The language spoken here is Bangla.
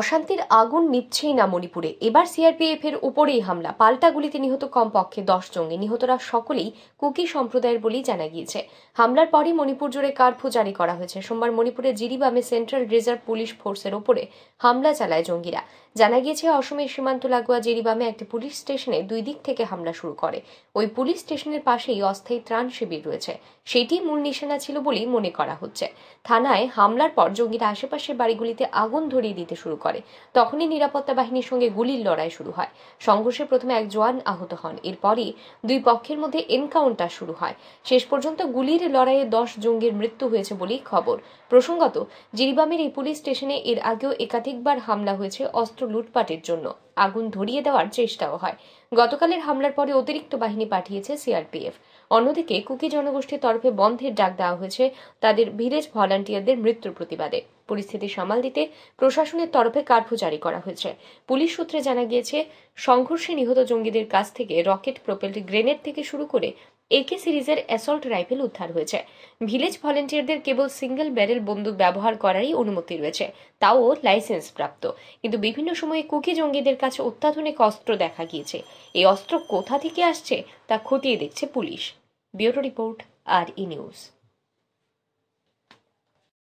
অশান্তির আগুন নিচ্ছেই না মণিপুরে এবার সিআরপিএফ এর উপরেই হামলা পাল্টা গুলিতে নিহত কমপক্ষে দশ জঙ্গি নিহতরা সকলেই কুকি সম্প্রদায়ের বলেই জানা গিয়েছে হামলার পরই মণিপুর জুড়ে কার্ফু জারি করা হয়েছে সোমবার মণিপুরের জিরিবামে সেন্ট্রাল রিজার্ভ পুলিশ ফোর্সের ওপরে হামলা চালায় জঙ্গিরা জানা গিয়েছে অসমের সীমান্ত লাগোয়া জিরিবামে একটি পুলিশ স্টেশনে দুই দিক থেকে হামলা শুরু করে ওই পুলিশ স্টেশনের পাশেই অস্থায়ী ত্রাণ শিবির রয়েছে সেটি মূল নিশানা ছিল বলেই মনে করা হচ্ছে থানায় হামলার পর জঙ্গিরা আশেপাশের বাড়িগুলিতে আগুন ধরিয়ে দিতে শুরু করে তখনই নিরাপত্তা বাহিনীর সঙ্গে গুলির লড়াই শুরু হয় সংঘর্ষে প্রথমে এক জওয়ান আহত হন এরপরই দুই পক্ষের মধ্যে এনকাউন্টার শুরু হয় শেষ পর্যন্ত গুলির লড়াইয়ে দশ জঙ্গির মৃত্যু হয়েছে বলেই খবর প্রসঙ্গত জিরিবামের এই পুলিশ স্টেশনে এর আগেও একাধিকবার হামলা হয়েছে অস্ত্র লুটপাটের জন্য আগুন ধরিয়ে দেওয়ার চেষ্টাও হয় গতকালের হামলার পরে অতিরিক্ত বাহিনী পাঠিয়েছে সিআরপিএফ অন্যদিকে কুকি জনগোষ্ঠীর তরফে বন্ধের ডাক দেওয়া হয়েছে তাদের ভিলেজ ভলান্টিয়ারদের মৃত্যুর প্রতিবাদে পরিস্থিতি সামাল দিতে প্রশাসনের তরফে কার্ফু জারি করা হয়েছে পুলিশ সূত্রে জানা গিয়েছে সংঘর্ষে নিহত জঙ্গিদের কাছ থেকে রকেট প্রোপেলড গ্রেনেড থেকে শুরু করে একে সিরিজের অ্যাসল্ট রাইফেল উদ্ধার হয়েছে ভিলেজ ভলেন্টিয়ারদের কেবল সিঙ্গেল ব্যারেল বন্দুক ব্যবহার করারই অনুমতি রয়েছে তাও লাইসেন্স প্রাপ্ত কিন্তু বিভিন্ন সময়ে কুকি জঙ্গিদের কাছে অত্যাধুনিক অস্ত্র দেখা গিয়েছে এই অস্ত্র কোথা থেকে আসছে তা খতিয়ে দেখছে পুলিশ ব্যুরো রিপোর্ট আর ই নিউজ